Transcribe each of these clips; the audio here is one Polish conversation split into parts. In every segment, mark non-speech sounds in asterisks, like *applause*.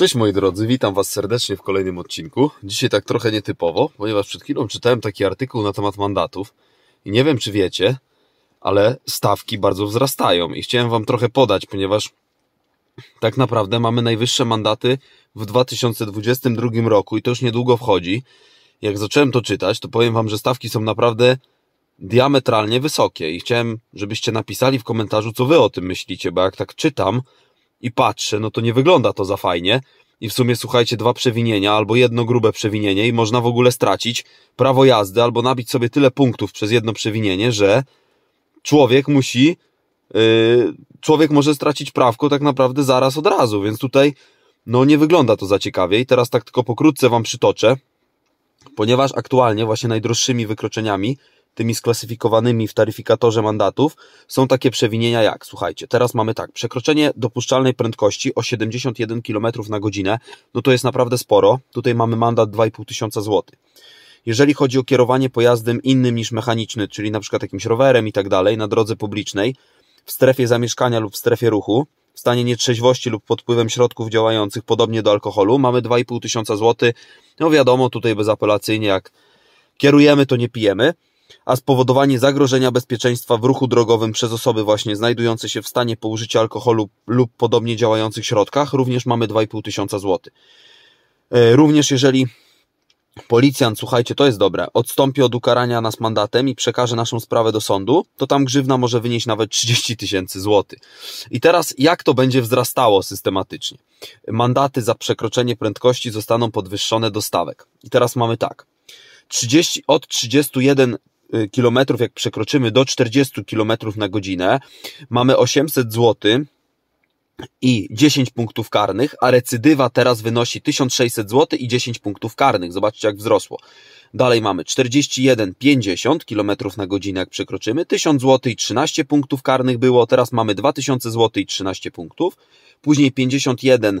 Cześć moi drodzy, witam Was serdecznie w kolejnym odcinku. Dzisiaj tak trochę nietypowo, ponieważ przed chwilą czytałem taki artykuł na temat mandatów i nie wiem czy wiecie, ale stawki bardzo wzrastają i chciałem Wam trochę podać, ponieważ tak naprawdę mamy najwyższe mandaty w 2022 roku i to już niedługo wchodzi. Jak zacząłem to czytać, to powiem Wam, że stawki są naprawdę diametralnie wysokie i chciałem, żebyście napisali w komentarzu, co Wy o tym myślicie, bo jak tak czytam, i patrzę, no to nie wygląda to za fajnie. I w sumie, słuchajcie, dwa przewinienia albo jedno grube przewinienie i można w ogóle stracić prawo jazdy albo nabić sobie tyle punktów przez jedno przewinienie, że człowiek musi, yy, człowiek może stracić prawko tak naprawdę zaraz od razu, więc tutaj no nie wygląda to za ciekawie i teraz tak tylko pokrótce Wam przytoczę, ponieważ aktualnie właśnie najdroższymi wykroczeniami tymi sklasyfikowanymi w taryfikatorze mandatów są takie przewinienia jak, słuchajcie, teraz mamy tak, przekroczenie dopuszczalnej prędkości o 71 km na godzinę, no to jest naprawdę sporo, tutaj mamy mandat 2,5 tysiąca złotych. Jeżeli chodzi o kierowanie pojazdem innym niż mechaniczny, czyli na przykład jakimś rowerem i tak dalej, na drodze publicznej, w strefie zamieszkania lub w strefie ruchu, w stanie nietrzeźwości lub pod wpływem środków działających podobnie do alkoholu, mamy 2,5 tysiąca złotych. No wiadomo, tutaj bezapelacyjnie jak kierujemy, to nie pijemy a spowodowanie zagrożenia bezpieczeństwa w ruchu drogowym przez osoby właśnie znajdujące się w stanie po użyciu alkoholu lub podobnie działających środkach również mamy 2,5 tysiąca złotych. E, również jeżeli policjant, słuchajcie, to jest dobre, odstąpi od ukarania nas mandatem i przekaże naszą sprawę do sądu, to tam grzywna może wynieść nawet 30 tysięcy złotych. I teraz jak to będzie wzrastało systematycznie? Mandaty za przekroczenie prędkości zostaną podwyższone do stawek. I teraz mamy tak. 30, od 31 kilometrów, jak przekroczymy do 40 kilometrów na godzinę, mamy 800 zł i 10 punktów karnych, a recydywa teraz wynosi 1600 zł i 10 punktów karnych. Zobaczcie, jak wzrosło. Dalej mamy 41,50 km na godzinę, jak przekroczymy. 1000 zł i 13 punktów karnych było, teraz mamy 2000 zł i 13 punktów. Później 51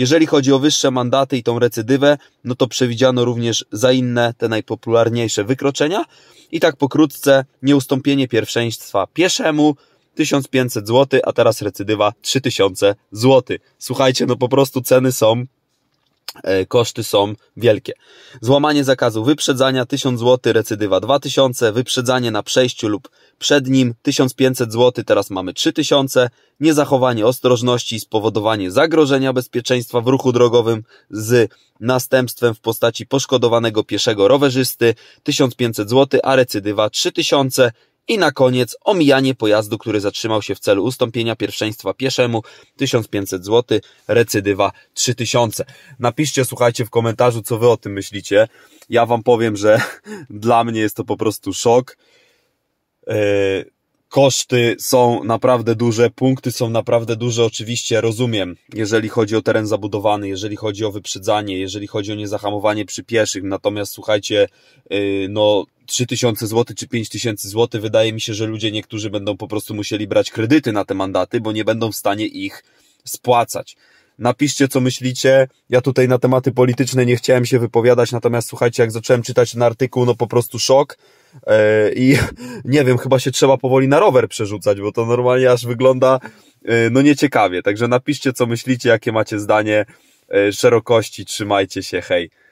Jeżeli chodzi o wyższe mandaty i tą recydywę, no to przewidziano również za inne, te najpopularniejsze wykroczenia. I tak pokrótce, nieustąpienie pierwszeństwa pieszemu 1500 zł, a teraz recydywa 3000 zł. Słuchajcie, no po prostu ceny są E, koszty są wielkie. Złamanie zakazu wyprzedzania 1000 zł, recydywa 2000, wyprzedzanie na przejściu lub przed nim 1500 zł, teraz mamy 3000, niezachowanie ostrożności i spowodowanie zagrożenia bezpieczeństwa w ruchu drogowym z następstwem w postaci poszkodowanego pieszego rowerzysty 1500 zł, a recydywa 3000, i na koniec omijanie pojazdu, który zatrzymał się w celu ustąpienia pierwszeństwa pieszemu 1500 zł, recydywa 3000. Napiszcie, słuchajcie, w komentarzu, co wy o tym myślicie. Ja wam powiem, że *laughs* dla mnie jest to po prostu szok. E, koszty są naprawdę duże, punkty są naprawdę duże, oczywiście rozumiem, jeżeli chodzi o teren zabudowany, jeżeli chodzi o wyprzedzanie, jeżeli chodzi o niezahamowanie przy pieszych, natomiast słuchajcie, e, no 3000 zł czy 5000 zł, wydaje mi się, że ludzie niektórzy będą po prostu musieli brać kredyty na te mandaty, bo nie będą w stanie ich spłacać. Napiszcie, co myślicie. Ja tutaj na tematy polityczne nie chciałem się wypowiadać, natomiast słuchajcie, jak zacząłem czytać ten artykuł, no po prostu szok. E, I *laughs* nie wiem, chyba się trzeba powoli na rower przerzucać, bo to normalnie aż wygląda e, no nieciekawie. Także napiszcie, co myślicie, jakie macie zdanie. E, szerokości, trzymajcie się, hej.